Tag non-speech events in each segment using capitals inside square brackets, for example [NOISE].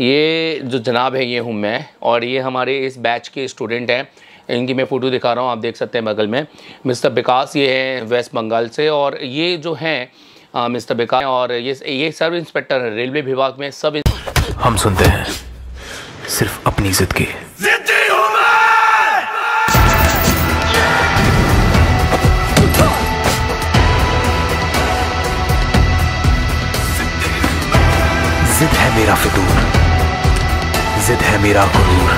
ये जो जनाब है ये हूँ मैं और ये हमारे इस बैच के स्टूडेंट हैं इनकी मैं फ़ोटो दिखा रहा हूँ आप देख सकते हैं बगल में मिस्टर विकास ये हैं वेस्ट बंगाल से और ये जो हैं मिस्टर विकास और ये ये सब इंस्पेक्टर हैं रेलवे विभाग में सब हम सुनते हैं सिर्फ अपनी जिद की जिद है मेरा फितूर जिद है मेरा गुरूर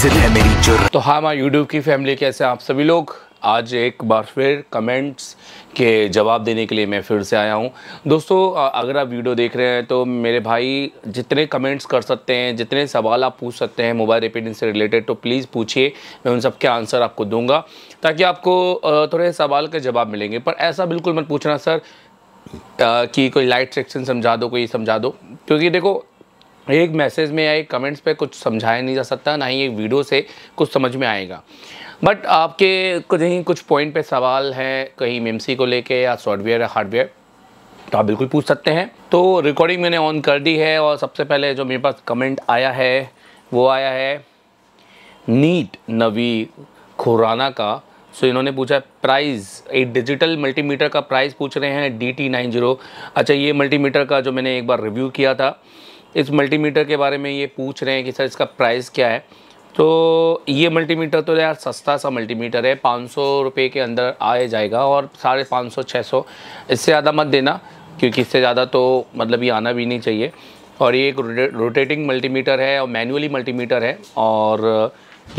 जिद है मेरी जुर तो हाँ माँ यूट्यूब की फैमिली कैसे आप सभी लोग आज एक बार फिर कमेंट्स के जवाब देने के लिए मैं फिर से आया हूँ दोस्तों अगर आप वीडियो देख रहे हैं तो मेरे भाई जितने कमेंट्स कर सकते हैं जितने सवाल आप पूछ सकते हैं मोबाइल रिपेयरिंग से रिलेटेड तो प्लीज़ पूछिए मैं उन सब के आंसर आपको दूंगा ताकि आपको थोड़े सवाल के जवाब मिलेंगे पर ऐसा बिल्कुल मत पूछना सर कि कोई लाइट सेक्शन समझा दो कोई समझा दो क्योंकि देखो एक मैसेज में या एक कमेंट्स पे कुछ समझाया नहीं जा सकता ना ही एक वीडियो से कुछ समझ में आएगा बट आपके कहीं कुछ पॉइंट पे सवाल हैं कहीं मेमसी को लेके या सॉफ्टवेयर या हार्डवेयर तो आप बिल्कुल पूछ सकते हैं तो रिकॉर्डिंग मैंने ऑन कर दी है और सबसे पहले जो मेरे पास कमेंट आया है वो आया है नीट नवी खुराना का सो so, इन्होंने पूछा प्राइस एक डिजिटल मल्टीमीटर का प्राइस पूछ रहे हैं डी टी नाइन जीरो अच्छा ये मल्टीमीटर का जो मैंने एक बार रिव्यू किया था इस मल्टीमीटर के बारे में ये पूछ रहे हैं कि सर इसका प्राइस क्या है तो ये मल्टीमीटर तो यार सस्ता सा मल्टीमीटर है पाँच सौ रुपये के अंदर आए जाएगा और साढ़े पाँच सौ छः सौ इससे ज़्यादा मत देना क्योंकि इससे ज़्यादा तो मतलब ये आना भी नहीं चाहिए और ये एक रोटेटिंग मल्टीमीटर है और मैनुअली मल्टीमीटर है और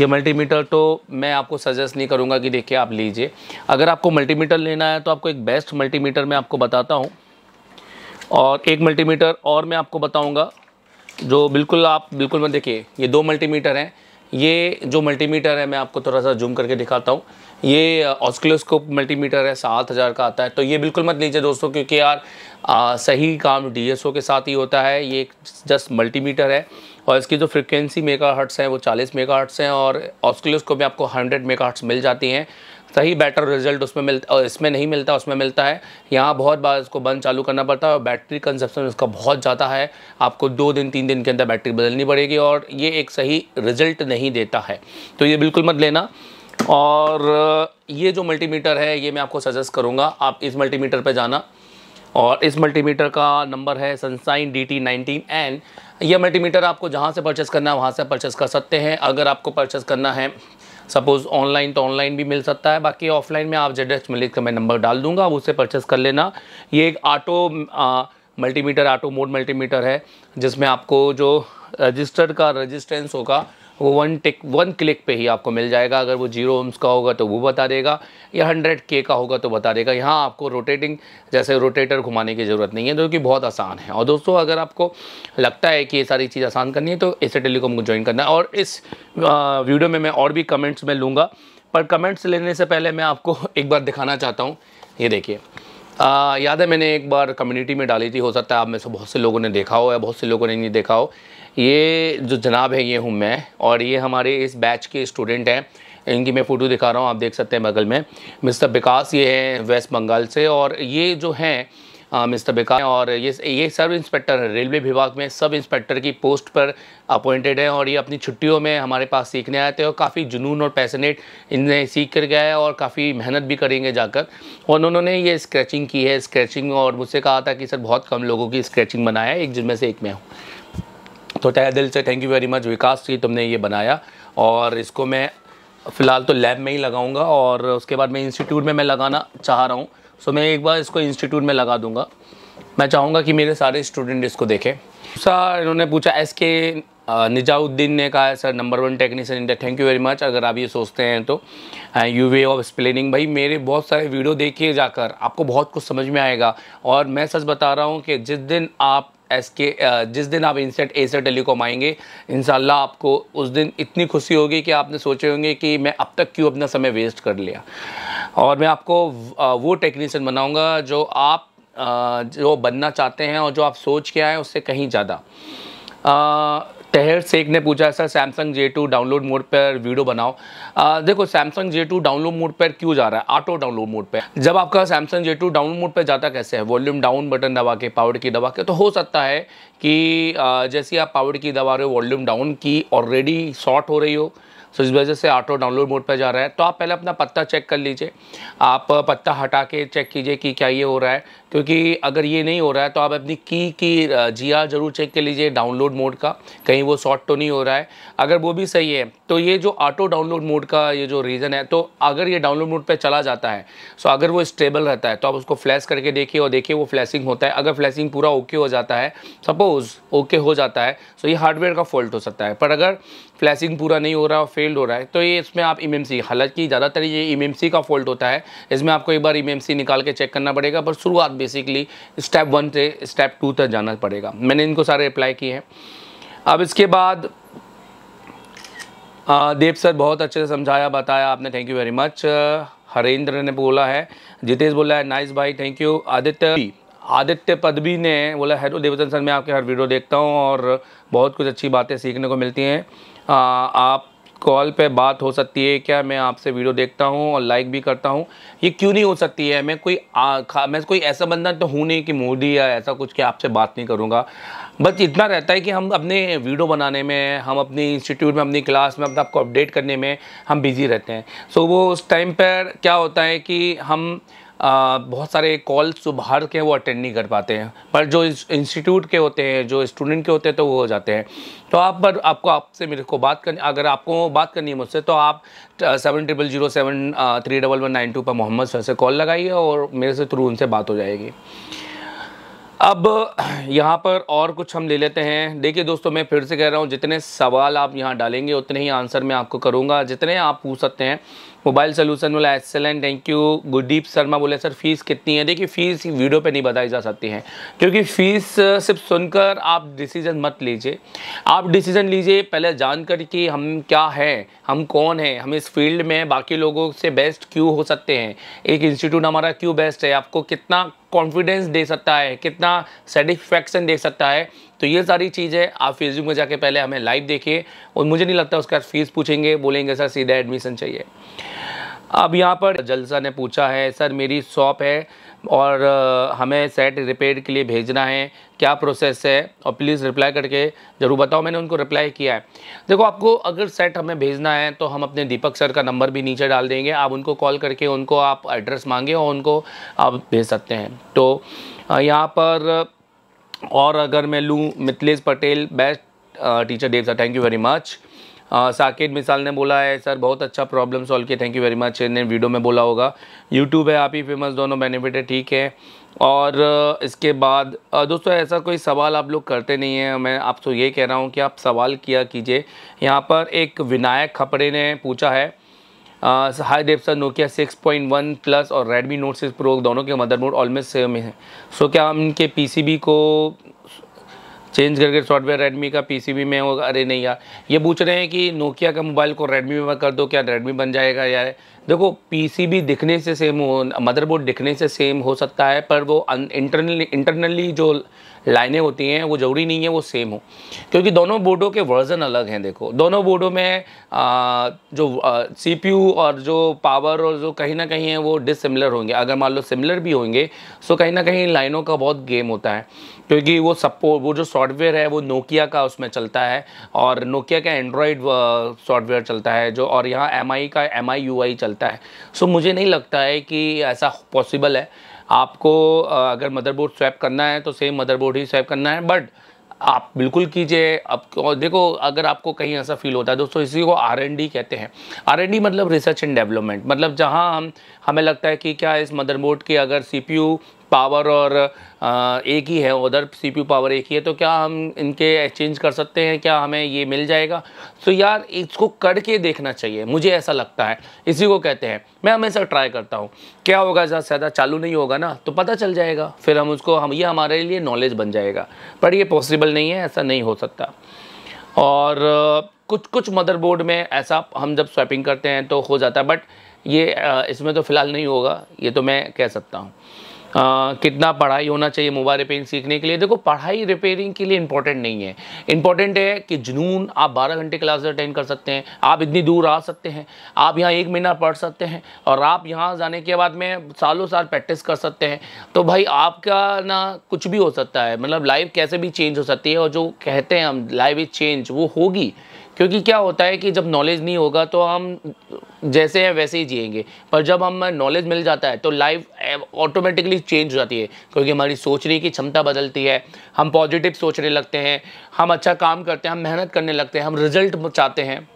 ये मल्टीमीटर तो मैं आपको सजेस्ट नहीं करूँगा कि देखिए आप लीजिए अगर आपको मल्टीमीटर लेना है तो आपको एक बेस्ट मल्टीमीटर मैं आपको बताता हूँ और एक मल्टीमीटर और मैं आपको बताऊँगा जो बिल्कुल आप बिल्कुल मत देखिए ये दो मल्टीमीटर हैं ये जो मल्टीमीटर है मैं आपको थोड़ा सा जूम करके दिखाता हूँ ये ऑस्किलोस्कोप मल्टीमीटर है सात हज़ार का आता है तो ये बिल्कुल मत लीजिए दोस्तों क्योंकि यार आ, सही काम डीएसओ के साथ ही होता है ये एक जस्ट मल्टीमीटर है और इसकी जो फ्रिक्वेंसी मेगा हर्ट्स हैं वो चालीस मेगा हट्स हैं और ऑस्किलोस्कोप में आपको हंड्रेड मेगा मिल जाती हैं सही बेटर रिजल्ट उसमें मिलता इसमें नहीं मिलता उसमें मिलता है यहाँ बहुत बार इसको बंद चालू करना पड़ता है और बैटरी कंजप्शन इसका बहुत ज़्यादा है आपको दो दिन तीन दिन के अंदर बैटरी बदलनी पड़ेगी और ये एक सही रिजल्ट नहीं देता है तो ये बिल्कुल मत लेना और ये जो मल्टीमीटर है ये मैं आपको सजेस्ट करूँगा आप इस मल्टीमीटर पर जाना और इस मल्टीमीटर का नंबर है sunshine D T nineteen N यह मल्टीमीटर आपको जहाँ से परचेस करना है वहाँ से परचेस कर सकते हैं अगर आपको परचेस करना है सपोज ऑनलाइन तो ऑनलाइन भी मिल सकता है बाकी ऑफलाइन में आप जेड एच मलिक का मैं नंबर डाल दूंगा उसे परचेस कर लेना ये एक auto multimeter auto mode multimeter है जिसमें आपको जो रजिस्टर का रजिस्टेंस होगा वो वन टिक वन क्लिक पे ही आपको मिल जाएगा अगर वो जीरो ओम्स का होगा तो वो बता देगा या हंड्रेड के का होगा तो बता देगा यहाँ आपको रोटेटिंग जैसे रोटेटर घुमाने की ज़रूरत नहीं है जो कि बहुत आसान है और दोस्तों अगर आपको लगता है कि ये सारी चीज़ आसान करनी है तो इसे टेलीकॉम को ज्वाइन करना है और इस वीडियो में मैं और भी कमेंट्स में लूँगा पर कमेंट्स लेने से पहले मैं आपको [LAUGHS] एक बार दिखाना चाहता हूँ ये देखिए याद है मैंने एक बार कम्युनिटी में डाली थी हो सकता है आप में से बहुत से लोगों ने देखा हो या बहुत से लोगों ने नहीं देखा हो ये जो जनाब है ये हूँ मैं और ये हमारे इस बैच के स्टूडेंट हैं इनकी मैं फ़ोटो दिखा रहा हूँ आप देख सकते हैं बगल में मिस्टर विकास ये हैं वेस्ट बंगाल से और ये जो हैं मिस्टर विकास और ये ये सब इंस्पेक्टर हैं रेलवे विभाग में सब इंस्पेक्टर की पोस्ट पर अपॉइंटेड हैं और ये अपनी छुट्टियों में हमारे पास सीखने आए थे और काफ़ी जुनून और पैसनेट इन्हें सीख कर गया है और काफ़ी मेहनत भी करेंगे जाकर और उन्होंने ये स्क्रैचिंग की है स्क्रैचिंग और मुझसे कहा था कि सर बहुत कम लोगों की स्क्रैचिंग बनाया है एक जिनमें से एक मैं हूँ तो तय दिल से thank you very much Vikas ji तुमने ये बनाया और इसको मैं फ़िलहाल तो लैब में ही लगाऊंगा और उसके बाद मैं इंस्टीट्यूट में मैं लगाना चाह रहा हूँ सो मैं एक बार इसको इंस्टीट्यूट में लगा दूँगा मैं चाहूँगा कि मेरे सारे स्टूडेंट इसको देखें दूसरा इन्होंने पूछा एस के निजाउद्दीन ने कहा है sir number one technician India thank you very much अगर आप ये सोचते हैं तो यू वे ऑफ एक्सप्लेनिंग भाई मेरे बहुत सारे वीडियो देखिए जाकर आपको बहुत कुछ समझ में आएगा और मैं सच बता रहा हूँ कि जिस दिन आप एस के uh, जिस दिन आप इंसेट ए से टेलीकॉम आएंगे इन आपको उस दिन इतनी खुशी होगी कि आपने सोचे होंगे कि मैं अब तक क्यों अपना समय वेस्ट कर लिया और मैं आपको uh, वो टेक्नीशियन बनाऊंगा जो आप uh, जो बनना चाहते हैं और जो आप सोच के आए उससे कहीं ज़्यादा तहर शेख ने पूछा sir Samsung J two download mode पर वीडियो बनाओ आ, देखो Samsung J two download mode पर क्यों जा रहा है ऑटो डाउनलोड मोड पर जब आपका Samsung J two download mode पर जाता कैसे है वॉल्यूम डाउन बटन दबा के पावर की दबा के तो हो सकता है कि जैसे आप पावर की दबा रहे हो volume down key already short हो रही हो सो इस वजह से ऑटो डाउनलोड मोड पर जा रहा है तो आप पहले अपना पत्ता चेक कर लीजिए आप पत्ता हटा के चेक कीजिए कि क्या ये हो रहा है क्योंकि अगर ये नहीं हो रहा है तो आप अपनी की की जिया ज़रूर चेक कर लीजिए डाउनलोड मोड का कहीं वो शॉर्ट तो नहीं हो रहा है अगर वो भी सही है तो ये जो ऑटो डाउनलोड मोड का ये जो रीज़न है तो अगर ये डाउनलोड मोड पर चला जाता है सो अगर वो स्टेबल रहता है तो आप उसको फ्लैश करके देखिए और देखिए वो फ्लैशिंग होता है अगर फ्लैशिंग पूरा ओके हो जाता है सपोज़ ओके हो जाता है सो ये हार्डवेयर का फॉल्ट हो सकता है पर अगर फ्लैशिंग पूरा नहीं हो रहा और फेल्ड हो रहा है तो ये इसमें आप एम हालांकि ज़्यादातर ये एम का फॉल्ट होता है इसमें आपको एक बार एम निकाल के चेक करना पड़ेगा पर शुरुआत बेसिकली स्टेप वन से स्टेप टू तक जाना पड़ेगा मैंने इनको सारे अप्लाई किए हैं अब इसके बाद देव सर बहुत अच्छे से समझाया बताया आपने thank you very much Harendra ने बोला है जितेश बोला है नाइस भाई थैंक यू आदित्य आदित्य पदवी ने बोला हेलो देवचंद सर मैं आपके हर वीडियो देखता हूँ और बहुत कुछ अच्छी बातें सीखने को मिलती हैं आप कॉल पे बात हो सकती है क्या मैं आपसे वीडियो देखता हूँ और लाइक भी करता हूँ ये क्यों नहीं हो सकती है मैं कोई आ, मैं कोई ऐसा बंदा तो हूँ नहीं कि मोदी या ऐसा कुछ कि आपसे बात नहीं करूँगा बस इतना रहता है कि हम अपने वीडियो बनाने में हम अपने इंस्टीट्यूट में अपनी क्लास में अपने आपको अपडेट करने में हम बिज़ी रहते हैं सो so, वो उस टाइम पर क्या होता है कि हम आ, बहुत सारे कॉल्स बाहर के वो अटेंड नहीं कर पाते हैं पर जो इंस्टीट्यूट के होते हैं जो स्टूडेंट के होते हैं तो वो हो जाते हैं तो आप पर आपको आपसे मेरे को बात करनी अगर आपको बात करनी है मुझसे तो आप seven triple zero seven three double one nine two पर मोहम्मद सर से कॉल लगाइए और मेरे से थ्रू उनसे बात हो जाएगी अब यहाँ पर और कुछ हम ले लेते हैं देखिए दोस्तों मैं फिर से कह रहा हूँ जितने सवाल आप यहाँ डालेंगे उतने ही आंसर मैं आपको करूँगा जितने आप पूछ सकते हैं मोबाइल सोल्यूशन बोला excellent thank you Gurdeep Sharma बोले सर फीस कितनी है देखिए फीस वीडियो पे नहीं बताई जा सकती है क्योंकि फीस सिर्फ सुनकर आप डिसीजन मत लीजिए आप डिसीजन लीजिए पहले जान कर कि हम क्या है हम कौन है हम इस फील्ड में बाकी लोगों से बेस्ट क्यों हो सकते हैं एक इंस्टीट्यूट हमारा क्यों बेस्ट है आपको कितना कॉन्फिडेंस दे सकता है कितना सेटिस्फैक्शन दे सकता है तो ये सारी चीज़ें आप फेसबुक में जाके पहले हमें लाइव देखिए और मुझे नहीं लगता उसका फीस पूछेंगे बोलेंगे सर सीधा एडमिशन चाहिए अब यहाँ पर जलसा ने पूछा है सर मेरी शॉप है और हमें सेट रिपेयर के लिए भेजना है क्या प्रोसेस है और प्लीज़ रिप्लाई करके ज़रूर बताओ मैंने उनको रिप्लाई किया है देखो आपको अगर सेट हमें भेजना है तो हम अपने दीपक सर का नंबर भी नीचे डाल देंगे आप उनको कॉल करके उनको आप एड्रेस मांगे और उनको आप भेज सकते हैं तो यहाँ पर और अगर मैं लूँ Mithilesh Patel best teacher Dev sir thank you very much Saket Misal ने बोला है सर बहुत अच्छा प्रॉब्लम सॉल्व किया थैंक यू वेरी मच ने वीडियो में बोला होगा यूट्यूब है आप ही फेमस दोनों बेनिफिट है ठीक है और इसके बाद दोस्तों ऐसा कोई सवाल आप लोग करते नहीं हैं मैं आपसे ये कह रहा हूँ कि आप सवाल किया कीजिए यहाँ पर एक विनायक खपड़े ने पूछा है हाई सर नोकिया 6.1 प्लस और रेडमी नोट सिक्स प्रो दोनों के मदरबोर्ड ऑलमोस्ट सेम है सो so, क्या हम इनके पीसीबी को चेंज करके सॉफ्टवेयर रेडमी का पीसीबी में होगा अरे नहीं यार ये पूछ रहे हैं कि नोकिया का मोबाइल को रेडमी में कर दो क्या रेडमी बन जाएगा यार देखो पीसीबी दिखने से सेम हो मदरबोर्ड दिखने से सेम हो सकता है पर वो इंटरनली इंटरनली जो लाइनें होती हैं वो ज़रूरी नहीं है वो सेम हो क्योंकि दोनों बोर्डों के वर्जन अलग हैं देखो दोनों बोर्डों में आ, जो सीपीयू और जो पावर और जो कहीं ना कहीं है वो डिसिमिलर होंगे अगर मान लो सिमिलर भी होंगे सो तो कहीं ना कहीं लाइनों का बहुत गेम होता है क्योंकि वो सपोर्ट वो जो सॉफ्टवेयर है वो नोकिया का उसमें चलता है और नोकिया का एंड्रॉयड सॉफ्टवेयर चलता है जो और यहाँ एम का एम आई चलता है चलता है सो so, मुझे नहीं लगता है कि ऐसा पॉसिबल है आपको अगर मदरबोर्ड स्वैप करना है तो सेम मदरबोर्ड ही स्वैप करना है बट आप बिल्कुल कीजिए अब देखो अगर आपको कहीं ऐसा फील होता है दोस्तों इसी को आर एन डी कहते हैं आर एन डी मतलब रिसर्च एंड डेवलपमेंट मतलब जहां हम हमें लगता है कि क्या इस मदरबोर्ड की अगर सी पी यू पावर और एक ही है उधर सीपीयू पावर एक ही है तो क्या हम इनके एक्सचेंज कर सकते हैं क्या हमें ये मिल जाएगा तो यार इसको करके देखना चाहिए मुझे ऐसा लगता है इसी को कहते हैं मैं हमेशा ट्राई करता हूँ क्या होगा ज़्यादा ज़्यादा चालू नहीं होगा ना तो पता चल जाएगा फिर हम उसको हम ये हमारे लिए नॉलेज बन जाएगा पर ये पॉसिबल नहीं है ऐसा नहीं हो सकता और कुछ कुछ मदरबोर्ड में ऐसा हम जब स्वैपिंग करते हैं तो हो जाता है बट ये इसमें तो फ़िलहाल नहीं होगा ये तो मैं कह सकता हूँ कितना पढ़ाई होना चाहिए मोबाइल रिपेयरिंग सीखने के लिए देखो पढ़ाई रिपेयरिंग के लिए इंपॉर्टेंट नहीं है इंपॉर्टेंट है कि जुनून आप बारह घंटे क्लास अटेंड कर सकते हैं आप इतनी दूर आ सकते हैं आप यहाँ एक महीना पढ़ सकते हैं और आप यहाँ जाने के बाद में सालों साल प्रैक्टिस कर सकते हैं तो भाई आपका ना कुछ भी हो सकता है मतलब लाइफ कैसे भी चेंज हो सकती है और जो कहते हैं हम लाइफ इज चेंज वो होगी क्योंकि क्या होता है कि जब नॉलेज नहीं होगा तो हम जैसे हैं वैसे ही जिएंगे पर जब हमें नॉलेज मिल जाता है तो लाइफ ऑटोमेटिकली चेंज हो जाती है क्योंकि हमारी सोचने की क्षमता बदलती है हम पॉजिटिव सोचने लगते हैं हम अच्छा काम करते हैं हम मेहनत करने लगते हैं हम रिजल्ट चाहते हैं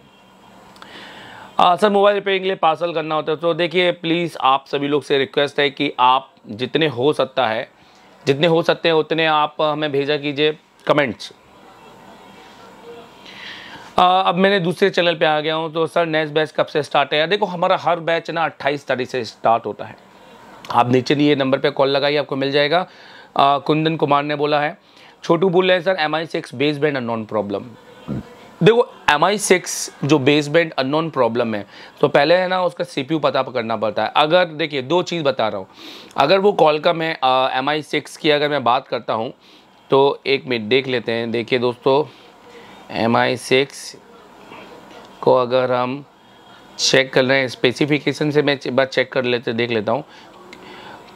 आ, सर मोबाइल रिपेयरिंग के लिए पार्सल करना होता है तो देखिए प्लीज़ आप सभी लोग से रिक्वेस्ट है कि आप जितने हो सकता है जितने हो सकते हैं उतने आप हमें भेजा कीजिए कमेंट्स आ, अब मैंने दूसरे चैनल पे आ गया हूँ तो सर नेक्स्ट बैच कब से स्टार्ट है देखो हमारा हर बैच ना अट्ठाईस तारीख से स्टार्ट होता है आप नीचे ये नंबर पर कॉल लगाइए आपको मिल जाएगा आ, कुंदन कुमार ने बोला है छोटू बोल रहे हैं sir M I six base band non problem देखो एम आई सिक्स जो बेस बैंड नॉन प्रॉब्लम है तो पहले है ना उसका सी पी यू पता करना पड़ता है अगर देखिए दो चीज़ बता रहा हूँ अगर वो कॉल का मैं एम आई सिक्स की अगर मैं बात करता हूँ तो एक मिनट देख लेते हैं देखिए दोस्तों एम आई सिक्स को अगर हम चेक कर रहे हैं स्पेसिफिकेशन से मैं बात चेक कर लेते देख लेता हूँ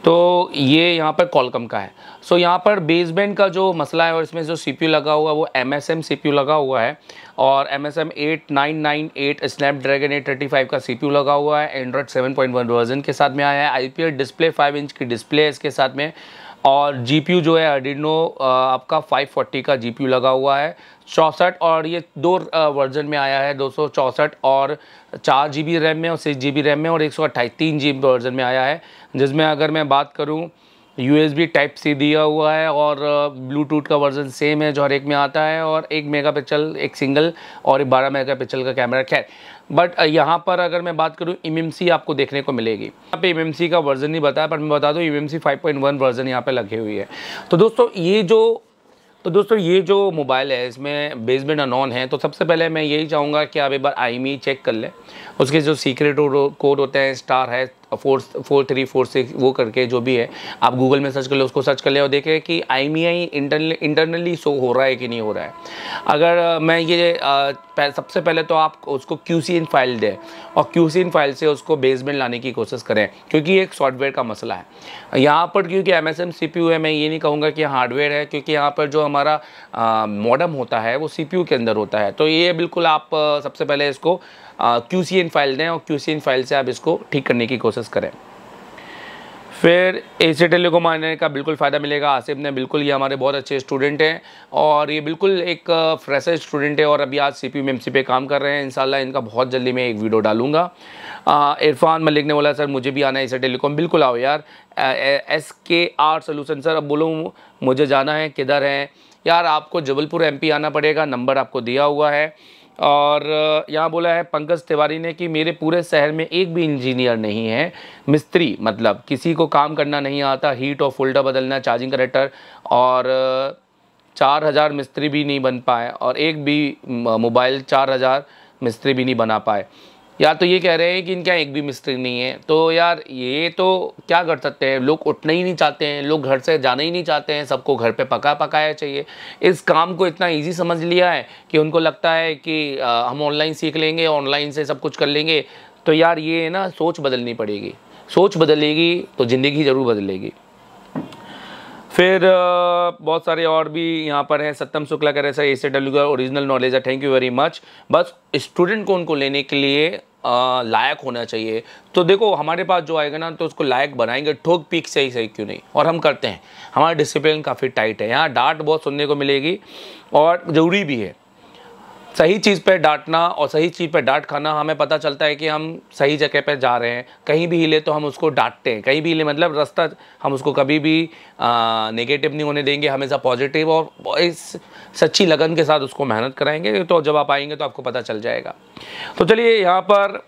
तो ये यहाँ पर कॉलकम का है सो so, यहाँ पर बेसबैंड का जो मसला है और इसमें जो सीपीयू लगा हुआ है वो एम एस एम सी लगा हुआ है और M S M eight nine nine eight Snapdragon eight thirty five का सी लगा हुआ है Android seven point one version के साथ में आया है I P L display five inch की डिस्प्ले इसके साथ में और यू जो है अडिनो आपका 540 का यू लगा हुआ है चौंसठ और ये दो वर्जन में आया है दो और चार जी रैम में और सिक्स जी रैम में और एक सौ अट्ठाईस तीन जी वर्जन में आया है जिसमें अगर मैं बात करूँ U S B type C दिया हुआ है और ब्लूटूथ का वर्जन सेम है जो हर एक में आता है और एक मेगा पिक्सल एक सिंगल और एक बारह मेगा पिक्सल का कैमरा खैर बट यहाँ पर अगर मैं बात करूँ एम आपको देखने को मिलेगी यहाँ पे एम का वर्जन नहीं बताया पर मैं बता दूँ एम एम वर्जन यहाँ पर लगी हुई है तो दोस्तों ये जो तो दोस्तों ये जो मोबाइल है इसमें बेसमेंट अनॉन है तो सबसे पहले मैं यही चाहूँगा कि आप एक बार आई चेक कर लें उसके जो सीक्रेट कोड होते हैं स्टार है four four three four six वो करके जो भी है आप गूगल में सर्च कर ले उसको सर्च कर ले और देखें कि आई मी आई इंटरनली शो हो रहा है कि नहीं हो रहा है अगर मैं ये सबसे पहले तो आप उसको क्यू सी इन फाइल दें और क्यू सी इन फाइल से उसको बेसमेंट लाने की कोशिश करें क्योंकि ये एक सॉफ्टवेयर का मसला है यहाँ पर क्योंकि M S M C P U है मैं ये नहीं कहूँगा कि हार्डवेयर है क्योंकि यहाँ पर जो हमारा मॉडम होता है वो सी पी यू के अंदर होता है तो ये बिल्कुल आप सबसे पहले इसको क्यू सी एन फाइल दें और क्यू सी एन फाइल से आप इसको ठीक करने की कोशिश करें फिर ए सी टेलीकॉम आने का बिल्कुल फ़ायदा मिलेगा आसिफ ने बिल्कुल ये हमारे बहुत अच्छे स्टूडेंट हैं और ये बिल्कुल एक फ्रेशर स्टूडेंट है और अभी आज सी पी एम पे काम कर रहे हैं इंशाल्लाह इनका बहुत जल्दी मैं एक वीडियो डालूंगा इरफान मलिक ने बोला सर मुझे भी आना है एसी टेलीकॉम e बिल्कुल आओ यार एस के आर सोलूसन सर अब बोलो मुझे जाना है किधर है यार आपको जबलपुर पी आना पड़ेगा नंबर आपको दिया हुआ है और यहाँ बोला है पंकज तिवारी ने कि मेरे पूरे शहर में एक भी इंजीनियर नहीं है मिस्त्री मतलब किसी को काम करना नहीं आता हीट और फोल्डर बदलना चार्जिंग कनेक्टर और चार हज़ार मिस्त्री भी नहीं बन पाए और एक भी मोबाइल चार हज़ार मिस्त्री भी नहीं बना पाए यार तो ये कह रहे हैं कि इनके यहाँ एक भी मिस्त्री नहीं है तो यार ये तो क्या कर सकते हैं लोग उठना ही नहीं चाहते हैं लोग घर से जाना ही नहीं चाहते हैं सबको घर पे पका पकाया चाहिए इस काम को इतना इजी समझ लिया है कि उनको लगता है कि आ, हम ऑनलाइन सीख लेंगे ऑनलाइन से सब कुछ कर लेंगे तो यार ये है ना सोच बदलनी पड़ेगी सोच बदलेगी तो ज़िंदगी ज़रूर बदलेगी फिर बहुत सारे और भी यहाँ पर हैं सत्यम शुक्ला कर ऐसा ए सी डब्ल्यू का ओरिजिनल नॉलेज है थैंक यू वेरी मच बस स्टूडेंट को उनको लेने के लिए लायक होना चाहिए तो देखो हमारे पास जो आएगा ना तो उसको लायक बनाएंगे ठोक पीक से ही सही क्यों नहीं और हम करते हैं हमारा डिसिप्लिन काफ़ी टाइट है यहाँ डांट बहुत सुनने को मिलेगी और ज़रूरी भी है सही चीज़ पे डांटना और सही चीज़ पे डांट खाना हमें पता चलता है कि हम सही जगह पे जा रहे हैं कहीं भी हिले तो हम उसको डांटते हैं कहीं भी हिले मतलब रास्ता हम उसको कभी भी नेगेटिव नहीं होने देंगे हमेशा पॉजिटिव और इस सच्ची लगन के साथ उसको मेहनत कराएंगे तो जब आप आएंगे तो आपको पता चल जाएगा तो चलिए यहाँ पर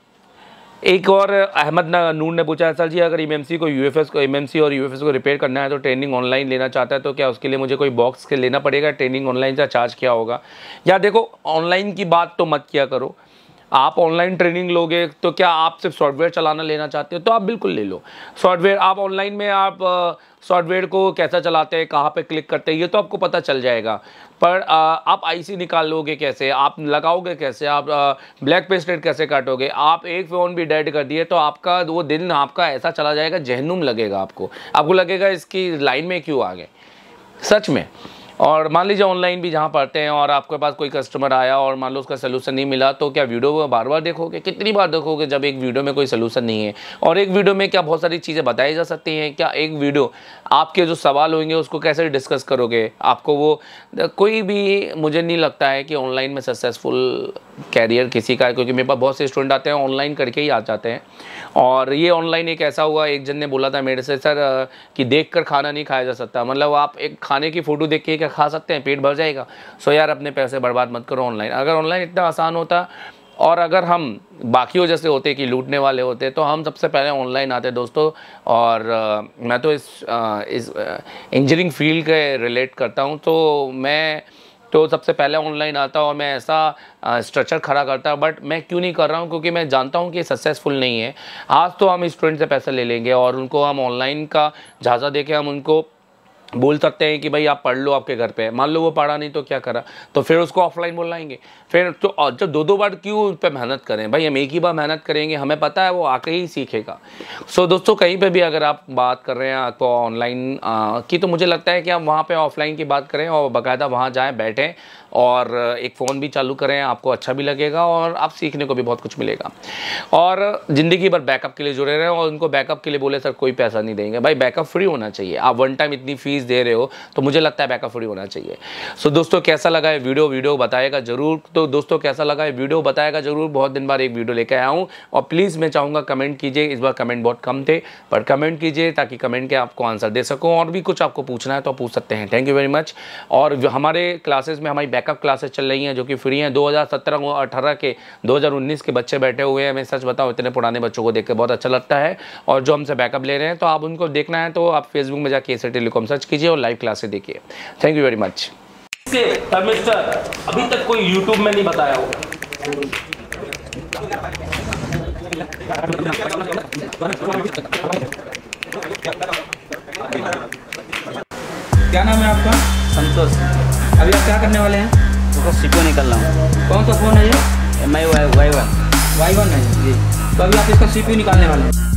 एक और अहमद नून ने पूछा सर जी अगर एमएमसी को यूएफएस को एमएमसी और यूएफएस को रिपेयर करना है तो ट्रेनिंग ऑनलाइन लेना चाहता है तो क्या उसके लिए मुझे कोई बॉक्स के लेना पड़ेगा ट्रेनिंग ऑनलाइन का चार्ज क्या होगा या देखो ऑनलाइन की बात तो मत किया करो आप ऑनलाइन ट्रेनिंग लोगे तो क्या आप सिर्फ सॉफ्टवेयर चलाना लेना चाहते हो तो आप बिल्कुल ले लो सॉफ्टवेयर आप ऑनलाइन में आप सॉफ्टवेयर को कैसा चलाते हैं कहाँ पे क्लिक करते हैं ये तो आपको पता चल जाएगा पर आप आईसी निकाल लोगे कैसे आप लगाओगे कैसे आप ब्लैक पेस्टेड कैसे काटोगे आप एक फ़ोन भी डेड कर दिए तो आपका वो दिन आपका ऐसा चला जाएगा जहनुम लगेगा आपको आपको लगेगा इसकी लाइन में क्यों आ गए सच में और मान लीजिए ऑनलाइन भी जहाँ पढ़ते हैं और आपके पास कोई कस्टमर आया और मान लो उसका सलूशन नहीं मिला तो क्या वीडियो बार बार देखोगे कितनी बार देखोगे जब एक वीडियो में कोई सलूशन नहीं है और एक वीडियो में क्या बहुत सारी चीज़ें बताई जा सकती हैं क्या एक वीडियो आपके जो सवाल होंगे उसको कैसे डिस्कस करोगे आपको वो कोई भी मुझे नहीं लगता है कि ऑनलाइन में सक्सेसफुल कैरियर किसी का क्योंकि मेरे पास बहुत से स्टूडेंट आते हैं ऑनलाइन करके ही आ जाते हैं और ये ऑनलाइन एक ऐसा हुआ एक जन ने बोला था मेरे से सर कि देख कर खाना नहीं खाया जा सकता मतलब आप एक खाने की फ़ोटो देख के क्या खा सकते हैं पेट भर जाएगा सो यार अपने पैसे बर्बाद मत करो ऑनलाइन अगर ऑनलाइन इतना आसान होता और अगर हम बाकियों जैसे होते कि लूटने वाले होते तो हम सबसे पहले ऑनलाइन आते दोस्तों और आ, मैं तो इस इंजीनियरिंग फील्ड के रिलेट करता हूँ तो मैं तो सबसे पहले ऑनलाइन आता और मैं ऐसा स्ट्रक्चर खड़ा करता बट मैं क्यों नहीं कर रहा हूँ क्योंकि मैं जानता हूँ कि सक्सेसफुल नहीं है आज तो हम स्टूडेंट से पैसा ले लेंगे और उनको हम ऑनलाइन का झांसा दे के हम उनको बोल सकते हैं कि भाई आप पढ़ लो आपके घर पे मान लो वो पढ़ा नहीं तो क्या करा तो फिर उसको ऑफलाइन बुलाएंगे फिर तो जब दो दो बार क्यों उस पर मेहनत करें भाई हम एक ही बार मेहनत करेंगे हमें पता है वो आके ही सीखेगा सो so, दोस्तों कहीं पे भी अगर आप बात कर रहे हैं तो ऑनलाइन की तो मुझे लगता है कि आप वहाँ पर ऑफलाइन की बात करें और बाकायदा वहाँ जाएँ बैठें और एक फ़ोन भी चालू करें आपको अच्छा भी लगेगा और आप सीखने को भी बहुत कुछ मिलेगा और ज़िंदगी भर बैकअप के लिए जुड़े रहें और उनको बैकअप के लिए बोले सर कोई पैसा नहीं देंगे भाई बैकअप फ्री होना चाहिए आप वन टाइम इतनी फ़ीस दे रहे हो तो मुझे लगता है बैकअप फ्री होना चाहिए सो दोस्तों कैसा लगा है वीडियो वीडियो बताएगा ज़रूर तो दोस्तों कैसा लगा है वीडियो बताएगा ज़रूर बहुत दिन बाद एक वीडियो लेकर आया हूँ और प्लीज़ मैं चाहूँगा कमेंट कीजिए इस बार कमेंट बहुत कम थे पर कमेंट कीजिए ताकि कमेंट के आपको आंसर दे सकूँ और भी कुछ आपको पूछना है तो पूछ सकते हैं थैंक यू वेरी मच और हमारे क्लासेज में हमारी बैकअप क्लासेस चल रही हैं जो कि फ्री हैं 2017 को 18 के 2019 के बच्चे बैठे हुए हैं मैं सच बताऊँ इतने पुराने बच्चों को देख बहुत अच्छा लगता है और जो हमसे बैकअप ले रहे हैं तो आप उनको देखना है तो आप फेसबुक में जाके एस टेलीकॉम सर्च कीजिए और लाइव क्लासेस देखिए थैंक यू वेरी मच अभी तक कोई यूट्यूब में नहीं बताया होगा क्या नाम है आपका संतोष अभी आप क्या करने वाले हैं उसका तो निकल रहा हूँ कौन सा फ़ोन है ये M I Y Y one Y one है जी तो अभी आप इसका सीपीयू निकालने वाले हैं